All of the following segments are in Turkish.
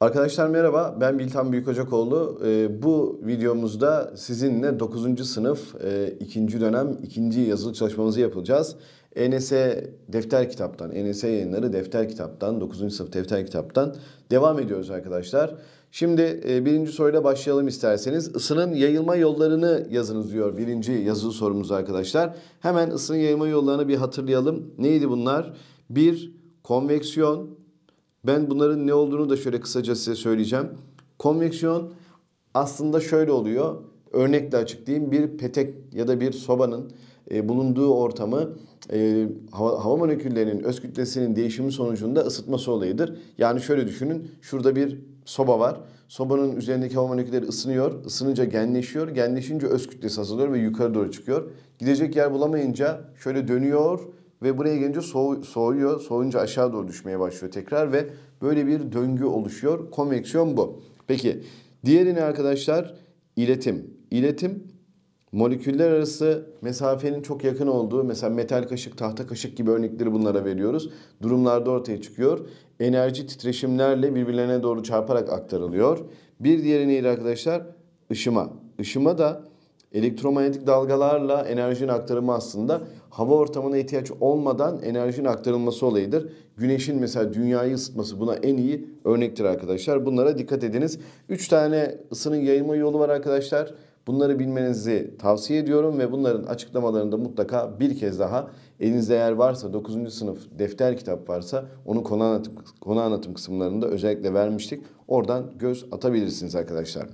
Arkadaşlar merhaba, ben Biltan Büyükocakoğlu. Ee, bu videomuzda sizinle 9. sınıf 2. E, dönem 2. yazılı çalışmamızı yapacağız. ENS defter kitaptan, ENS yayınları defter kitaptan, 9. sınıf defter kitaptan devam ediyoruz arkadaşlar. Şimdi e, birinci soruyla başlayalım isterseniz. Isının yayılma yollarını yazınız diyor birinci yazılı sorumuz arkadaşlar. Hemen ısının yayılma yollarını bir hatırlayalım. Neydi bunlar? bir Konveksiyon ben bunların ne olduğunu da şöyle kısaca size söyleyeceğim. Konveksiyon aslında şöyle oluyor. Örnekle açıklayayım. Bir petek ya da bir sobanın e, bulunduğu ortamı e, hava, hava moleküllerinin öz kütlesinin değişimi sonucunda ısıtması olayıdır. Yani şöyle düşünün. Şurada bir soba var. Sobanın üzerindeki hava molekülleri ısınıyor. Isınınca genleşiyor. Genleşince öz kütlesi azalıyor ve yukarı doğru çıkıyor. Gidecek yer bulamayınca şöyle dönüyor ve buraya gelince soğuyor. Soğuyunca aşağı doğru düşmeye başlıyor tekrar ve Böyle bir döngü oluşuyor. Konveksiyon bu. Peki diğerini arkadaşlar iletim. İletim moleküller arası mesafenin çok yakın olduğu mesela metal kaşık, tahta kaşık gibi örnekleri bunlara veriyoruz. Durumlarda ortaya çıkıyor. Enerji titreşimlerle birbirlerine doğru çarparak aktarılıyor. Bir diğeri neydi arkadaşlar? Işıma. Işıma da elektromanyetik dalgalarla enerjinin aktarımı aslında hava ortamına ihtiyaç olmadan enerjinin aktarılması olayıdır. Güneşin mesela dünyayı ısıtması buna en iyi örnektir arkadaşlar. Bunlara dikkat ediniz. 3 tane ısının yayılma yolu var arkadaşlar. Bunları bilmenizi tavsiye ediyorum ve bunların açıklamalarında mutlaka bir kez daha elinizde eğer varsa 9. sınıf defter kitap varsa onu konu anlatım, konu anlatım kısımlarında özellikle vermiştik. Oradan göz atabilirsiniz arkadaşlar.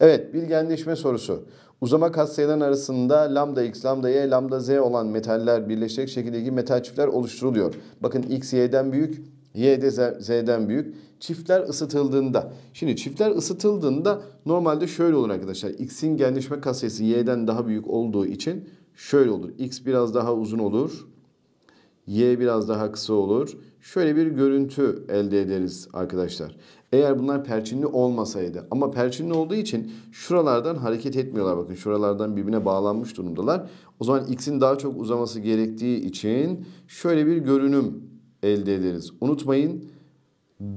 Evet bilgenleşme sorusu. Uzama katsayıların arasında lambda x, lambda y, lambda z olan metaller birleşerek şekildeki metal çiftler oluşturuluyor. Bakın x y'den büyük, y de z'den büyük. Çiftler ısıtıldığında, şimdi çiftler ısıtıldığında normalde şöyle olur arkadaşlar. x'in genleşme katsayısı y'den daha büyük olduğu için şöyle olur. x biraz daha uzun olur. y biraz daha kısa olur şöyle bir görüntü elde ederiz arkadaşlar. Eğer bunlar perçinli olmasaydı ama perçinli olduğu için şuralardan hareket etmiyorlar. Bakın şuralardan birbirine bağlanmış durumdalar. O zaman x'in daha çok uzaması gerektiği için şöyle bir görünüm elde ederiz. Unutmayın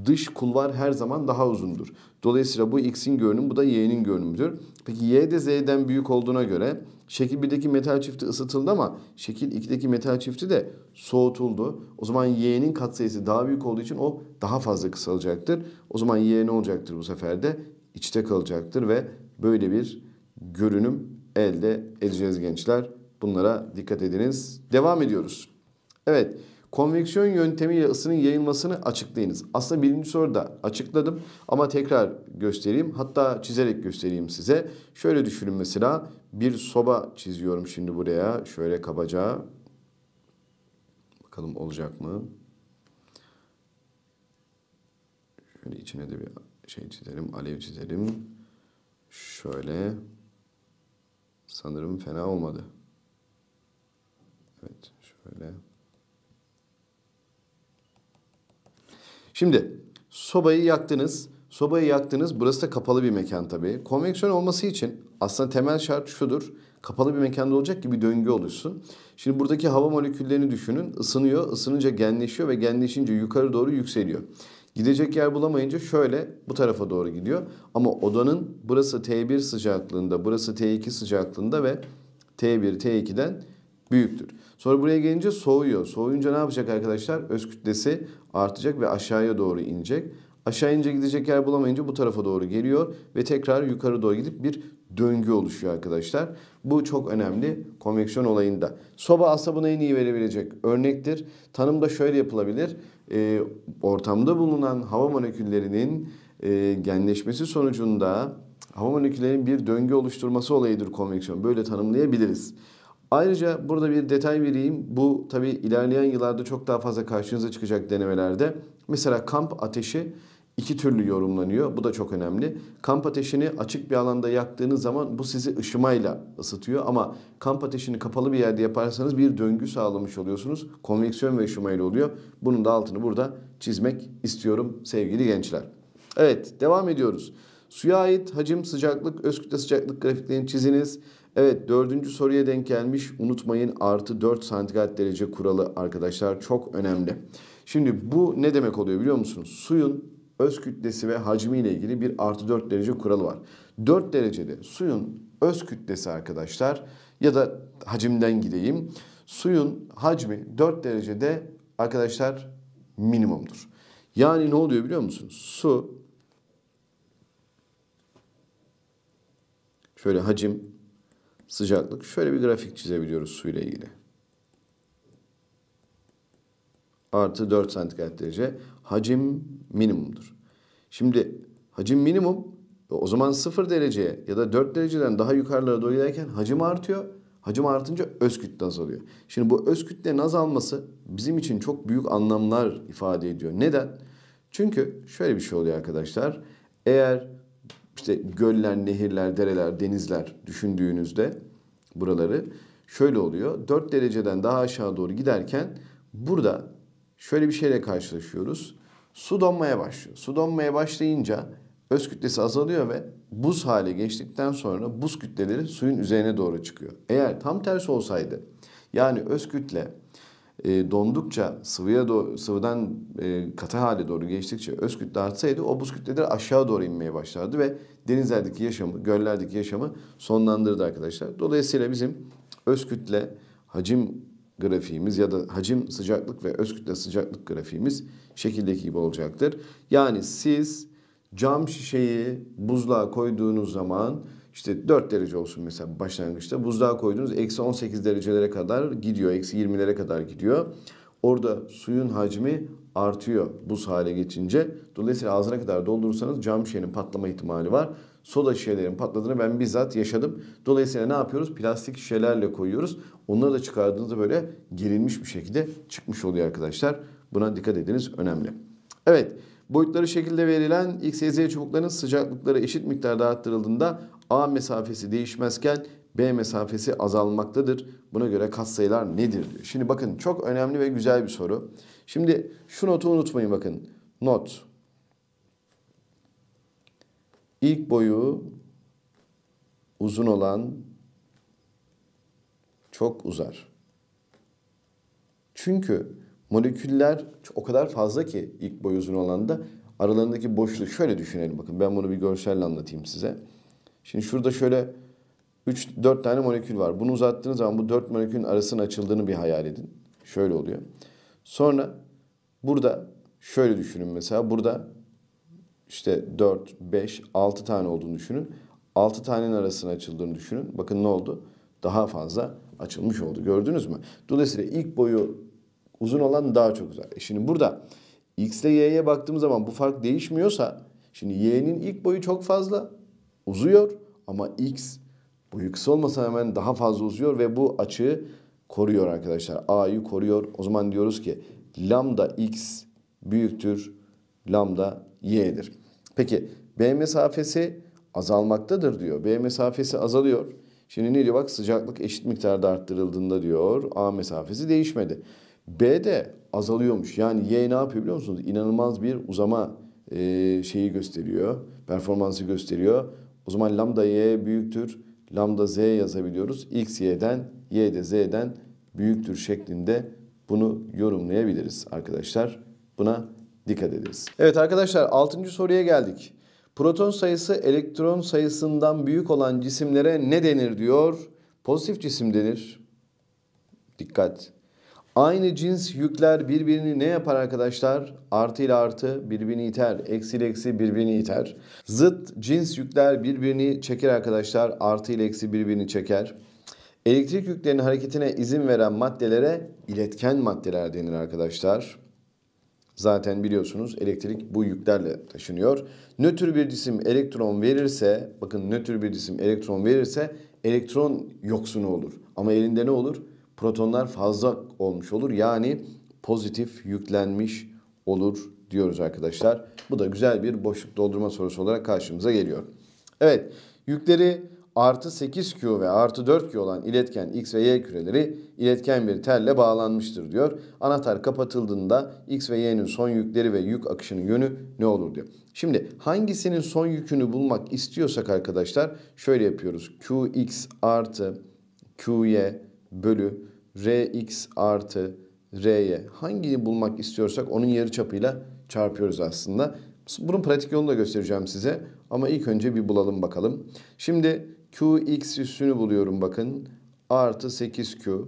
dış kulvar her zaman daha uzundur. Dolayısıyla bu x'in görünümü bu da y'nin görünümüdür. Peki y de z'den büyük olduğuna göre Şekil 1'deki metal çifti ısıtıldı ama şekil 2'deki metal çifti de soğutuldu. O zaman Y'nin katsayısı daha büyük olduğu için o daha fazla kısalacaktır. O zaman Y ne olacaktır bu sefer de? içte kalacaktır ve böyle bir görünüm elde edeceğiz gençler. Bunlara dikkat ediniz. Devam ediyoruz. Evet. Konveksiyon yöntemiyle ısının yayılmasını açıklayınız. Aslında birinci soruda açıkladım ama tekrar göstereyim. Hatta çizerek göstereyim size. Şöyle düşünün mesela bir soba çiziyorum şimdi buraya. Şöyle kabaca. Bakalım olacak mı? Şöyle içine de bir şey çizelim. Alev çizelim. Şöyle. Sanırım fena olmadı. Evet şöyle. Şöyle. Şimdi sobayı yaktınız. Sobayı yaktınız. Burası da kapalı bir mekan tabii. Konveksiyon olması için aslında temel şart şudur. Kapalı bir mekanda olacak gibi döngü oluşsun. Şimdi buradaki hava moleküllerini düşünün. Isınıyor, ısınınca genleşiyor ve genleşince yukarı doğru yükseliyor. Gidecek yer bulamayınca şöyle bu tarafa doğru gidiyor. Ama odanın burası T1 sıcaklığında, burası T2 sıcaklığında ve T1, T2'den büyüktür. Sonra buraya gelince soğuyor. Soğuyunca ne yapacak arkadaşlar? Öz kütlesi artacak ve aşağıya doğru inecek. Aşağı ince gidecek yer bulamayınca bu tarafa doğru geliyor ve tekrar yukarı doğru gidip bir döngü oluşuyor arkadaşlar. Bu çok önemli konveksiyon olayında. Soba asabına en iyi verebilecek örnektir. Tanım da şöyle yapılabilir. E, ortamda bulunan hava moleküllerinin e, genleşmesi sonucunda hava moleküllerinin bir döngü oluşturması olayıdır konveksiyon. Böyle tanımlayabiliriz. Ayrıca burada bir detay vereyim. Bu tabi ilerleyen yıllarda çok daha fazla karşınıza çıkacak denemelerde. Mesela kamp ateşi iki türlü yorumlanıyor. Bu da çok önemli. Kamp ateşini açık bir alanda yaktığınız zaman bu sizi ışımayla ısıtıyor ama kamp ateşini kapalı bir yerde yaparsanız bir döngü sağlamış oluyorsunuz. Konveksiyon ve ışımayla oluyor. Bunun da altını burada çizmek istiyorum sevgili gençler. Evet, devam ediyoruz. Suya ait hacim, sıcaklık, öz kütle sıcaklık grafiklerini çiziniz. Evet dördüncü soruya denk gelmiş. Unutmayın artı 4 santigrat derece kuralı arkadaşlar çok önemli. Şimdi bu ne demek oluyor biliyor musunuz? Suyun öz kütlesi ve hacmi ile ilgili bir artı 4 derece kuralı var. 4 derecede suyun öz kütlesi arkadaşlar ya da hacimden gideyim. Suyun hacmi 4 derecede arkadaşlar minimumdur. Yani ne oluyor biliyor musunuz? Su şöyle hacim sıcaklık. Şöyle bir grafik çizebiliyoruz su ile ilgili. Artı 4 santigrat derece hacim minimumdur. Şimdi hacim minimum o zaman 0 dereceye ya da 4 dereceden daha yukarılara doğru giderken hacim artıyor. Hacim artınca öz kütle azalıyor. Şimdi bu öz kütlenin azalması bizim için çok büyük anlamlar ifade ediyor. Neden? Çünkü şöyle bir şey oluyor arkadaşlar. Eğer işte göller, nehirler, dereler, denizler düşündüğünüzde buraları şöyle oluyor. 4 dereceden daha aşağı doğru giderken burada şöyle bir şeyle karşılaşıyoruz. Su donmaya başlıyor. Su donmaya başlayınca öz kütlesi azalıyor ve buz hale geçtikten sonra buz kütleleri suyun üzerine doğru çıkıyor. Eğer tam tersi olsaydı yani öz kütle e, dondukça sıvıya do sıvıdan e, katı hale doğru geçtikçe öz kütle artsaydı o buz kütleleri aşağı doğru inmeye başlardı ve denizlerdeki yaşamı, göllerdeki yaşamı sonlandırdı arkadaşlar. Dolayısıyla bizim öz kütle hacim grafiğimiz ya da hacim sıcaklık ve öz kütle sıcaklık grafiğimiz şekildeki gibi olacaktır. Yani siz cam şişeyi buzluğa koyduğunuz zaman işte 4 derece olsun mesela başlangıçta. Buzluğa koyduğunuz eksi 18 derecelere kadar gidiyor. Eksi 20'lere kadar gidiyor. Orada suyun hacmi artıyor buz hale geçince. Dolayısıyla ağzına kadar doldurursanız cam şişenin patlama ihtimali var. Soda şişelerin patladığını ben bizzat yaşadım. Dolayısıyla ne yapıyoruz? Plastik şişelerle koyuyoruz. Onları da çıkardığınızda böyle gerilmiş bir şekilde çıkmış oluyor arkadaşlar. Buna dikkat ediniz önemli. Evet boyutları şekilde verilen XYZ çubuklarının sıcaklıkları eşit miktarda arttırıldığında A mesafesi değişmezken B mesafesi azalmaktadır. Buna göre katsayılar nedir diyor. Şimdi bakın çok önemli ve güzel bir soru. Şimdi şu notu unutmayın bakın. Not. İlk boyu uzun olan çok uzar. Çünkü moleküller o kadar fazla ki ilk boy uzun olan da aralarındaki boşluk şöyle düşünelim bakın ben bunu bir görselle anlatayım size. Şimdi şurada şöyle 3-4 tane molekül var. Bunu uzattığınız zaman bu 4 molekülün arasının açıldığını bir hayal edin. Şöyle oluyor. Sonra burada şöyle düşünün mesela. Burada işte 4, 5, 6 tane olduğunu düşünün. 6 tanenin arasına açıldığını düşünün. Bakın ne oldu? Daha fazla açılmış oldu. Gördünüz mü? Dolayısıyla ilk boyu uzun olan daha çok uzar. E şimdi burada x ile y'ye baktığım zaman bu fark değişmiyorsa şimdi y'nin ilk boyu çok fazla uzuyor ama x bu x olmasa hemen daha fazla uzuyor ve bu açığı koruyor arkadaşlar. A'yı koruyor. O zaman diyoruz ki lambda x büyüktür lambda y'dir. Peki B mesafesi azalmaktadır diyor. B mesafesi azalıyor. Şimdi ne diyor? Bak sıcaklık eşit miktarda arttırıldığında diyor A mesafesi değişmedi. B de azalıyormuş. Yani Y ne yapıyor biliyor musunuz? İnanılmaz bir uzama şeyi gösteriyor. Performansı gösteriyor. O zaman lambda y büyüktür. Lambda z yazabiliyoruz. x y'den y de z'den büyüktür şeklinde bunu yorumlayabiliriz arkadaşlar. Buna dikkat ederiz. Evet arkadaşlar 6. soruya geldik. Proton sayısı elektron sayısından büyük olan cisimlere ne denir diyor? Pozitif cisim denir. Dikkat. Aynı cins yükler birbirini ne yapar arkadaşlar? Artı ile artı birbirini iter, eksi ile eksi birbirini iter. Zıt cins yükler birbirini çeker arkadaşlar, artı ile eksi birbirini çeker. Elektrik yüklerinin hareketine izin veren maddelere iletken maddeler denir arkadaşlar. Zaten biliyorsunuz elektrik bu yüklerle taşınıyor. Nötr bir cisim elektron verirse, bakın nötr bir cisim elektron verirse elektron yoksunu olur. Ama elinde ne olur? protonlar fazla olmuş olur. Yani pozitif yüklenmiş olur diyoruz arkadaşlar. Bu da güzel bir boşluk doldurma sorusu olarak karşımıza geliyor. Evet yükleri artı 8Q ve artı 4Q olan iletken X ve Y küreleri iletken bir telle bağlanmıştır diyor. Anahtar kapatıldığında X ve Y'nin son yükleri ve yük akışının yönü ne olur diyor. Şimdi hangisinin son yükünü bulmak istiyorsak arkadaşlar şöyle yapıyoruz. QX artı QY bölü Rx artı R'ye hangini bulmak istiyorsak onun yarı yarıçapıyla çarpıyoruz aslında. Bunun pratik yolunu da göstereceğim size. Ama ilk önce bir bulalım bakalım. Şimdi Qx üssünü buluyorum bakın. Artı 8Q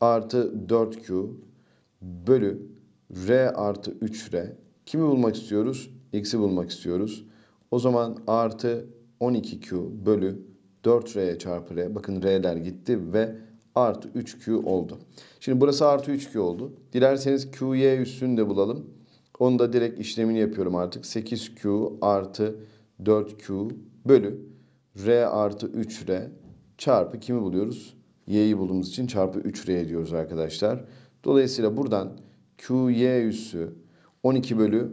artı 4Q bölü R artı 3R. Kimi bulmak istiyoruz? X'i bulmak istiyoruz. O zaman artı 12Q bölü 4R'ye çarpı R. Bakın R'ler gitti ve artı 3Q oldu. Şimdi burası artı 3Q oldu. Dilerseniz QY üssünü de bulalım. Onu da direkt işlemini yapıyorum artık. 8Q artı 4Q bölü R artı 3R çarpı kimi buluyoruz? Y'yi bulduğumuz için çarpı 3R diyoruz arkadaşlar. Dolayısıyla buradan QY üssü 12 bölü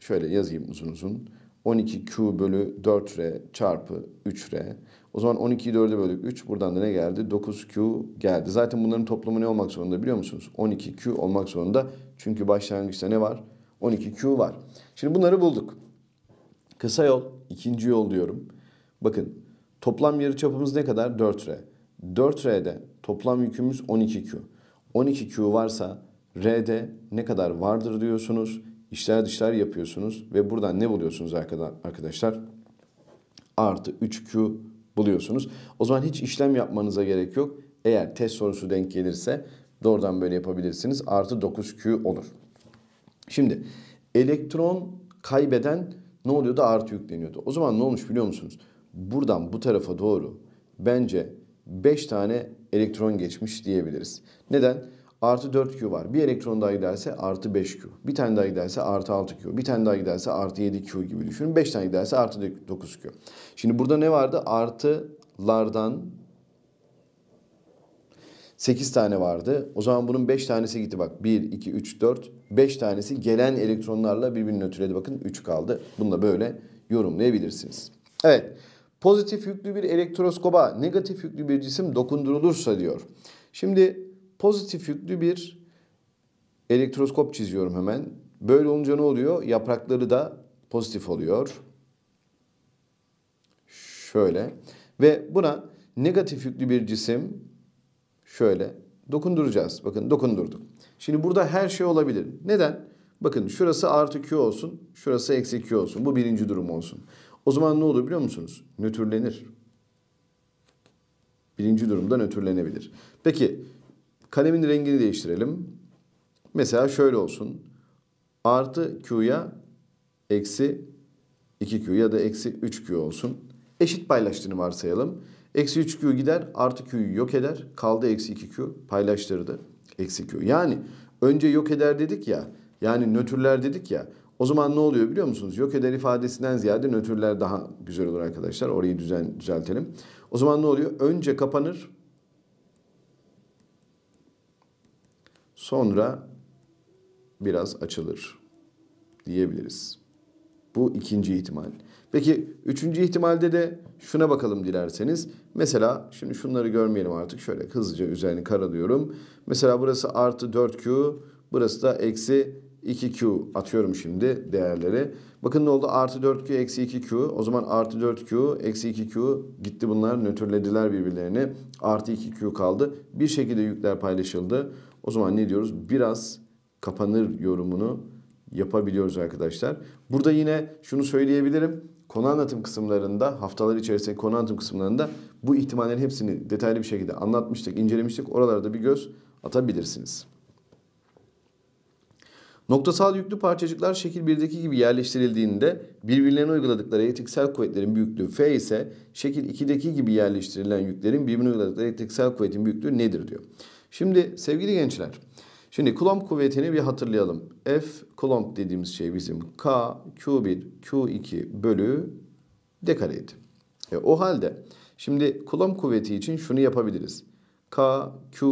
şöyle yazayım uzun uzun. 12Q bölü 4R çarpı 3R o zaman 12'yi 4'e böldük 3. Buradan da ne geldi? 9Q geldi. Zaten bunların toplamı ne olmak zorunda biliyor musunuz? 12Q olmak zorunda. Çünkü başlangıçta ne var? 12Q var. Şimdi bunları bulduk. Kısa yol, ikinci yol diyorum. Bakın toplam yarı çapımız ne kadar? 4R. 4R'de toplam yükümüz 12Q. 12Q varsa R'de ne kadar vardır diyorsunuz. İşler dışlar yapıyorsunuz ve buradan ne buluyorsunuz arkadaşlar? Artı 3Q buluyorsunuz. O zaman hiç işlem yapmanıza gerek yok. Eğer test sorusu denk gelirse doğrudan böyle yapabilirsiniz. Artı 9Q olur. Şimdi elektron kaybeden ne oluyordu? Artı yükleniyordu. O zaman ne olmuş biliyor musunuz? Buradan bu tarafa doğru bence 5 tane elektron geçmiş diyebiliriz. Neden? artı 4Q var. Bir elektron daha giderse artı 5Q. Bir tane daha giderse artı 6Q. Bir tane daha giderse artı 7Q gibi düşünün. 5 tane giderse artı 9Q. Şimdi burada ne vardı? Artılardan 8 tane vardı. O zaman bunun 5 tanesi gitti bak. 1, 2, 3, 4. 5 tanesi gelen elektronlarla birbirini ötüledi. Bakın 3 kaldı. Bunu da böyle yorumlayabilirsiniz. Evet. Pozitif yüklü bir elektroskoba negatif yüklü bir cisim dokundurulursa diyor. Şimdi Pozitif yüklü bir elektroskop çiziyorum hemen. Böyle olunca ne oluyor? Yaprakları da pozitif oluyor. Şöyle. Ve buna negatif yüklü bir cisim şöyle dokunduracağız. Bakın dokundurduk. Şimdi burada her şey olabilir. Neden? Bakın şurası artı Q olsun, şurası eksi Q olsun. Bu birinci durum olsun. O zaman ne olur biliyor musunuz? Nötrlenir. Birinci durumda nötrlenebilir. Peki Kalemin rengini değiştirelim. Mesela şöyle olsun. Artı Q'ya eksi 2Q ya da eksi 3Q olsun. Eşit paylaştığını varsayalım. Eksi 3Q gider artı Q'yu yok eder. Kaldı eksi 2Q paylaştırdı. Eksi Q. Yani önce yok eder dedik ya. Yani nötrler dedik ya. O zaman ne oluyor biliyor musunuz? Yok eder ifadesinden ziyade nötrler daha güzel olur arkadaşlar. Orayı düzen, düzeltelim. O zaman ne oluyor? Önce kapanır Sonra biraz açılır diyebiliriz. Bu ikinci ihtimal. Peki üçüncü ihtimalde de şuna bakalım dilerseniz. Mesela şimdi şunları görmeyelim artık. Şöyle hızlıca üzerini karalıyorum. Mesela burası artı 4Q. Burası da eksi 2Q atıyorum şimdi değerleri. Bakın ne oldu? Artı 4Q eksi 2Q. O zaman artı 4Q eksi 2Q gitti bunlar. Nötrlediler birbirlerini. Artı 2Q kaldı. Bir şekilde yükler paylaşıldı. O zaman ne diyoruz? Biraz kapanır yorumunu yapabiliyoruz arkadaşlar. Burada yine şunu söyleyebilirim. Konu anlatım kısımlarında, haftalar içerisinde konu anlatım kısımlarında bu ihtimallerin hepsini detaylı bir şekilde anlatmıştık, incelemiştik. Oralarda bir göz atabilirsiniz. Noktasal yüklü parçacıklar şekil 1'deki gibi yerleştirildiğinde birbirlerine uyguladıkları etiksel kuvvetlerin büyüklüğü F ise şekil 2'deki gibi yerleştirilen yüklerin birbirine uyguladıkları etiksel kuvvetin büyüklüğü nedir diyor. Şimdi sevgili gençler, şimdi Coulomb kuvvetini bir hatırlayalım. F Coulomb dediğimiz şey bizim K, Q1, Q2 bölü D kareydi. E, o halde şimdi Coulomb kuvveti için şunu yapabiliriz. K, Q,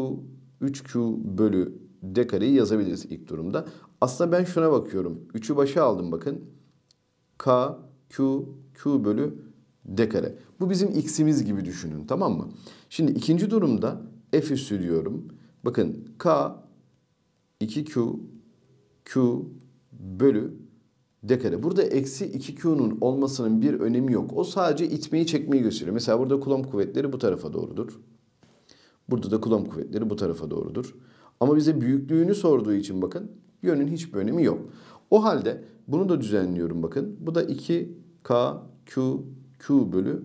3Q bölü D kareyi yazabiliriz ilk durumda. Aslında ben şuna bakıyorum. 3'ü başa aldım bakın. K, Q, Q bölü D kare. Bu bizim x'imiz gibi düşünün tamam mı? Şimdi ikinci durumda F üssü diyorum. Bakın K 2Q Q bölü D kare. Burada eksi 2Q'nun olmasının bir önemi yok. O sadece itmeyi çekmeyi gösteriyor. Mesela burada Coulomb kuvvetleri bu tarafa doğrudur. Burada da Coulomb kuvvetleri bu tarafa doğrudur. Ama bize büyüklüğünü sorduğu için bakın yönün hiçbir önemi yok. O halde bunu da düzenliyorum bakın. Bu da 2K Q Q bölü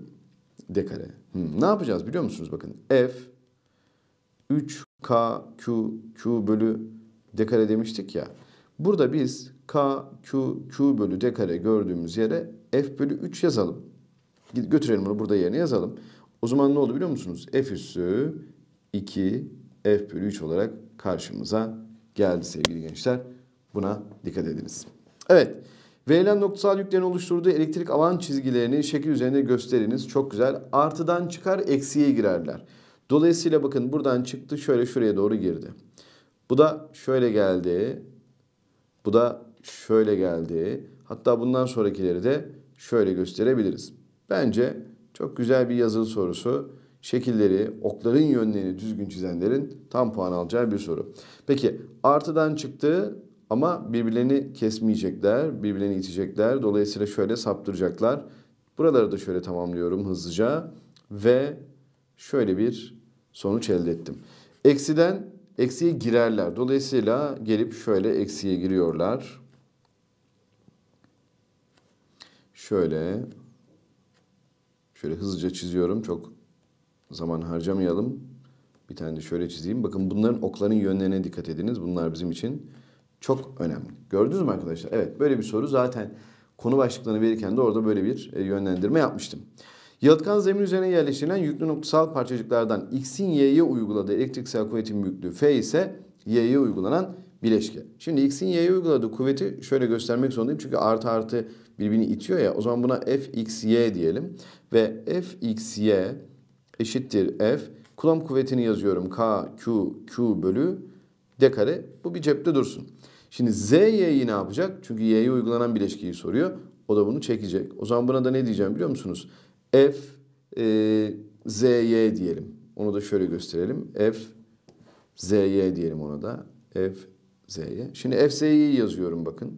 D kare. Hmm, ne yapacağız biliyor musunuz? Bakın F 3K Q, Q bölü D kare demiştik ya. Burada biz K, Q, Q bölü D kare gördüğümüz yere F bölü 3 yazalım. Götürelim bunu burada yerine yazalım. O zaman ne oldu biliyor musunuz? F üssü 2 F bölü 3 olarak karşımıza geldi sevgili gençler. Buna dikkat ediniz. Evet. Verilen noktasal yüklerin oluşturduğu elektrik alan çizgilerini şekil üzerinde gösteriniz. Çok güzel. Artıdan çıkar eksiye girerler. Dolayısıyla bakın buradan çıktı şöyle şuraya doğru girdi. Bu da şöyle geldi. Bu da şöyle geldi. Hatta bundan sonrakileri de şöyle gösterebiliriz. Bence çok güzel bir yazılı sorusu. Şekilleri, okların yönlerini düzgün çizenlerin tam puan alacağı bir soru. Peki artıdan çıktı ama birbirlerini kesmeyecekler, birbirlerini itecekler. Dolayısıyla şöyle saptıracaklar. Buraları da şöyle tamamlıyorum hızlıca. Ve şöyle bir sonuç elde ettim. Eksiden eksiye girerler. Dolayısıyla gelip şöyle eksiye giriyorlar. Şöyle şöyle hızlıca çiziyorum. Çok zaman harcamayalım. Bir tane de şöyle çizeyim. Bakın bunların okların yönlerine dikkat ediniz. Bunlar bizim için çok önemli. Gördünüz mü arkadaşlar? Evet böyle bir soru zaten konu başlıklarını verirken de orada böyle bir e, yönlendirme yapmıştım. Yalıtkan zemin üzerine yerleştirilen yüklü noktasal parçacıklardan X'in Y'ye uyguladığı elektriksel kuvvetin büyüklüğü F ise Y'ye uygulanan bileşke. Şimdi X'in Y'ye uyguladığı kuvveti şöyle göstermek zorundayım. Çünkü artı artı birbirini itiyor ya. O zaman buna FXY diyelim. Ve FXY eşittir F. Kulağım kuvvetini yazıyorum. K, Q, Q bölü D kare. Bu bir cepte dursun. Şimdi ZY'yi ne yapacak? Çünkü Y'ye uygulanan bileşkeyi soruyor. O da bunu çekecek. O zaman buna da ne diyeceğim biliyor musunuz? F, e, Z, Y diyelim. Onu da şöyle gösterelim. F, Z, Y diyelim ona da. F, Z, Y. Şimdi F, Z, Y'yi yazıyorum bakın.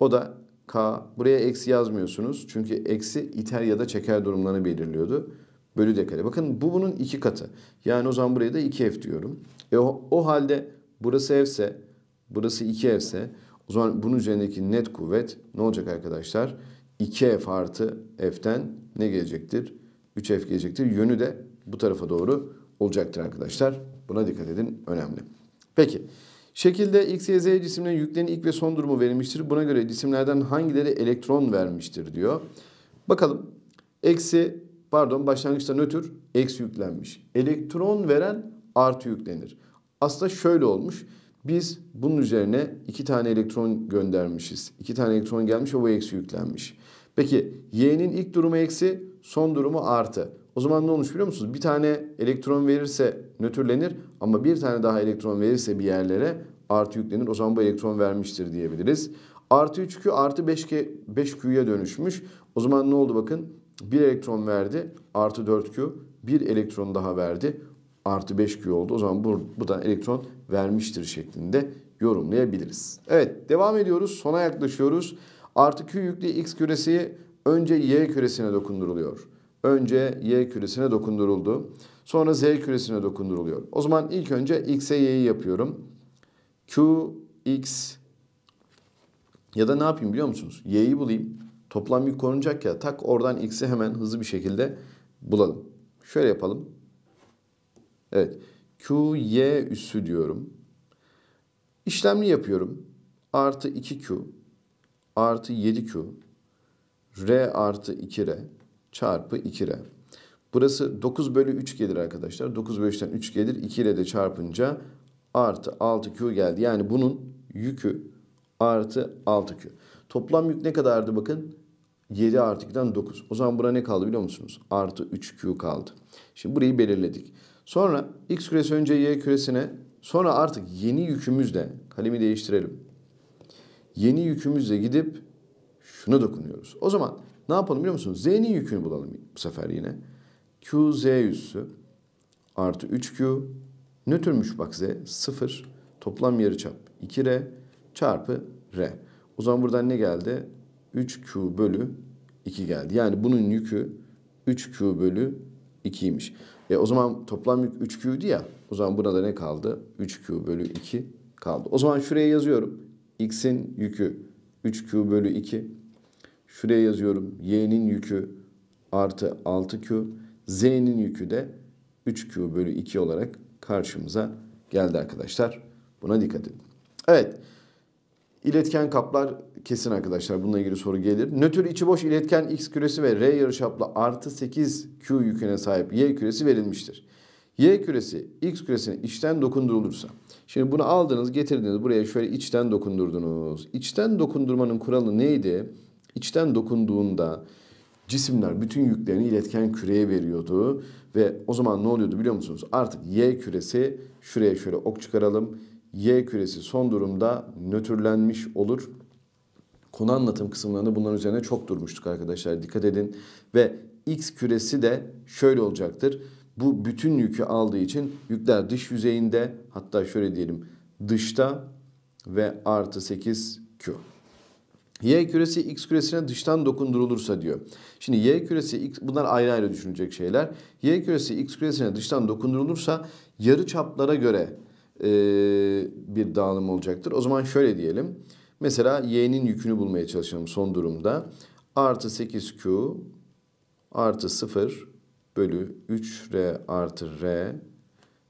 O da K. Buraya eksi yazmıyorsunuz. Çünkü eksi iter ya da çeker durumlarını belirliyordu. Bölü dekare. Bakın bu bunun iki katı. Yani o zaman buraya da 2F diyorum. E o, o halde burası F ise, burası 2F ise o zaman bunun üzerindeki net kuvvet ne olacak arkadaşlar? 2f artı f'ten ne gelecektir? 3f gelecektir. Yönü de bu tarafa doğru olacaktır arkadaşlar. Buna dikkat edin. Önemli. Peki. Şekilde x, y, z cisimlerin yüklerin ilk ve son durumu verilmiştir. Buna göre cisimlerden hangileri elektron vermiştir diyor. Bakalım. Eksi, pardon başlangıçta nötr, eksi yüklenmiş. Elektron veren artı yüklenir. Aslında şöyle olmuş. Biz bunun üzerine iki tane elektron göndermişiz. İki tane elektron gelmiş ve bu eksi yüklenmiş. Peki y'nin ilk durumu eksi, son durumu artı. O zaman ne olmuş biliyor musunuz? Bir tane elektron verirse nötrlenir ama bir tane daha elektron verirse bir yerlere artı yüklenir. O zaman bu elektron vermiştir diyebiliriz. Artı 3Q artı 5K, qya dönüşmüş. O zaman ne oldu bakın? Bir elektron verdi artı 4Q. Bir elektron daha verdi artı 5Q oldu. O zaman bu, bu da elektron vermiştir şeklinde yorumlayabiliriz. Evet devam ediyoruz. Sona yaklaşıyoruz. Artı Q yüklü X küresi önce Y küresine dokunduruluyor. Önce Y küresine dokunduruldu. Sonra Z küresine dokunduruluyor. O zaman ilk önce X'e Y'yi yapıyorum. Q, X ya da ne yapayım biliyor musunuz? Y'yi bulayım. Toplam yük korunacak ya. Tak oradan X'i hemen hızlı bir şekilde bulalım. Şöyle yapalım. Evet. QY üssü diyorum. İşlemli yapıyorum. Artı 2Q artı 7Q R artı 2R çarpı 2R. Burası 9 bölü 3 gelir arkadaşlar. 9 bölü 3'ten 3 gelir. 2 ile de çarpınca artı 6Q geldi. Yani bunun yükü artı 6Q. Toplam yük ne kadardı bakın? 7 artı 2'den 9. O zaman bura ne kaldı biliyor musunuz? Artı 3Q kaldı. Şimdi burayı belirledik. Sonra x küresi önce y küresine sonra artık yeni yükümüzle kalemi değiştirelim. Yeni yükümüzle gidip şuna dokunuyoruz. O zaman ne yapalım biliyor musunuz? Z'nin yükünü bulalım bu sefer yine. q z üssü artı 3Q nötrmüş bak Z 0 toplam yarıçap 2R çarpı R. O zaman buradan ne geldi? 3Q bölü 2 geldi. Yani bunun yükü 3Q bölü 2'ymiş. E, o zaman toplam yük 3Q'ydu ya. O zaman buna da ne kaldı? 3Q bölü 2 kaldı. O zaman şuraya yazıyorum. X'in yükü 3Q bölü 2. Şuraya yazıyorum. Y'nin yükü artı 6Q. Z'nin yükü de 3Q bölü 2 olarak karşımıza geldi arkadaşlar. Buna dikkat edin. Evet. İletken kaplar kesin arkadaşlar. Bununla ilgili soru gelir. Nötr içi boş iletken X küresi ve R yarıçaplı artı 8 Q yüküne sahip Y küresi verilmiştir. Y küresi X küresine içten dokundurulursa. Şimdi bunu aldınız getirdiniz buraya şöyle içten dokundurdunuz. İçten dokundurmanın kuralı neydi? İçten dokunduğunda cisimler bütün yüklerini iletken küreye veriyordu. Ve o zaman ne oluyordu biliyor musunuz? Artık Y küresi şuraya şöyle ok çıkaralım Y küresi son durumda nötrlenmiş olur. Konu anlatım kısımlarında bunların üzerine çok durmuştuk arkadaşlar. Dikkat edin. Ve X küresi de şöyle olacaktır. Bu bütün yükü aldığı için yükler dış yüzeyinde hatta şöyle diyelim dışta ve artı 8 Q. Y küresi X küresine dıştan dokundurulursa diyor. Şimdi Y küresi X bunlar ayrı ayrı düşünecek şeyler. Y küresi X küresine dıştan dokundurulursa yarı çaplara göre e, bir dağılım olacaktır. O zaman şöyle diyelim. Mesela y'nin yükünü bulmaya çalışalım son durumda. Artı 8q artı 0 bölü 3r artı r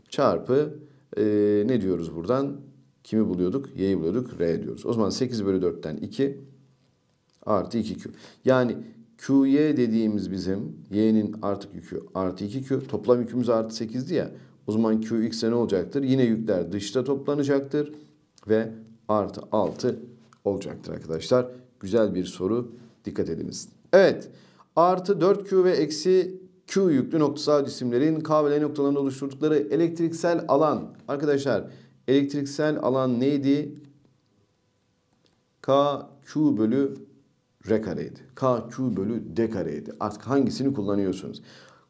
çarpı e, ne diyoruz buradan? Kimi buluyorduk? Y'yi buluyorduk. R diyoruz. O zaman 8 bölü 4'ten 2 artı 2q. Yani QY dediğimiz bizim y'nin artık yükü artı 2q. Toplam yükümüz artı 8'di ya. O zaman QX'e ne olacaktır? Yine yükler dışta toplanacaktır ve artı 6 olacaktır arkadaşlar. Güzel bir soru. Dikkat ediniz. Evet. Artı 4Q ve eksi Q yüklü noktasal cisimlerin K ve L noktalarında oluşturdukları elektriksel alan. Arkadaşlar elektriksel alan neydi? K, Q bölü R kareydi. K, Q bölü D kareydi. Artık hangisini kullanıyorsunuz?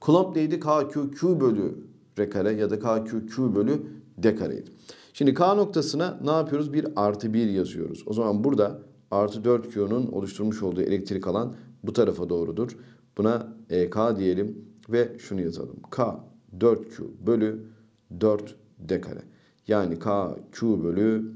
Coulomb neydi? K, Q, Q bölü rekare ya da kqq bölü D kareydi. Şimdi K noktasına ne yapıyoruz? Bir artı 1 yazıyoruz. O zaman burada artı 4Q'nun oluşturmuş olduğu elektrik alan bu tarafa doğrudur. Buna e, K diyelim ve şunu yazalım. K 4Q bölü 4D kare. Yani kq bölü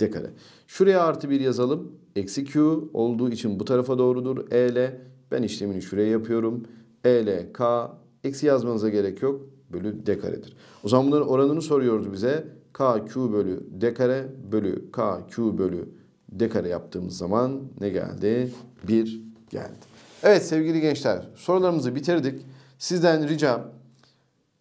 D kare. Şuraya artı 1 yazalım. Eksi Q olduğu için bu tarafa doğrudur. El. ben işlemini şuraya yapıyorum. El K eksi yazmanıza gerek yok bölü d karedir. O zaman bunların oranını soruyordu bize. k q bölü d kare bölü k q bölü d kare yaptığımız zaman ne geldi? 1 geldi. Evet sevgili gençler sorularımızı bitirdik. Sizden ricam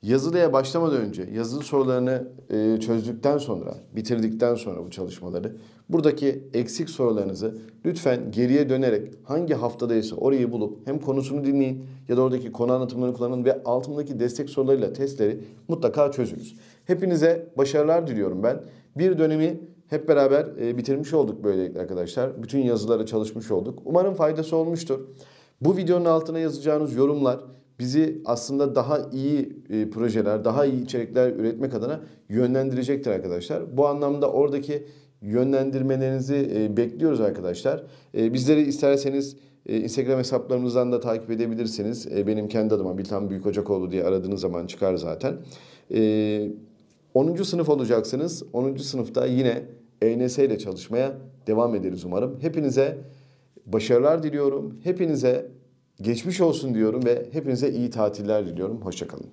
Yazılıya başlamadan önce, yazılı sorularını e, çözdükten sonra, bitirdikten sonra bu çalışmaları, buradaki eksik sorularınızı lütfen geriye dönerek hangi haftadaysa orayı bulup hem konusunu dinleyin ya da oradaki konu anlatımlarını kullanın ve altındaki destek sorularıyla testleri mutlaka çözünüz. Hepinize başarılar diliyorum ben. Bir dönemi hep beraber e, bitirmiş olduk böylelikle arkadaşlar. Bütün yazılara çalışmış olduk. Umarım faydası olmuştur. Bu videonun altına yazacağınız yorumlar bizi aslında daha iyi e, projeler, daha iyi içerikler üretmek adına yönlendirecektir arkadaşlar. Bu anlamda oradaki yönlendirmelerinizi e, bekliyoruz arkadaşlar. E, bizleri isterseniz e, Instagram hesaplarımızdan da takip edebilirsiniz. E, benim kendi adıma Biltan Büyükocakoğlu diye aradığınız zaman çıkar zaten. E, 10. sınıf olacaksınız. 10. sınıfta yine ENS ile çalışmaya devam ederiz umarım. Hepinize başarılar diliyorum. Hepinize Geçmiş olsun diyorum ve hepinize iyi tatiller diliyorum. Hoşçakalın.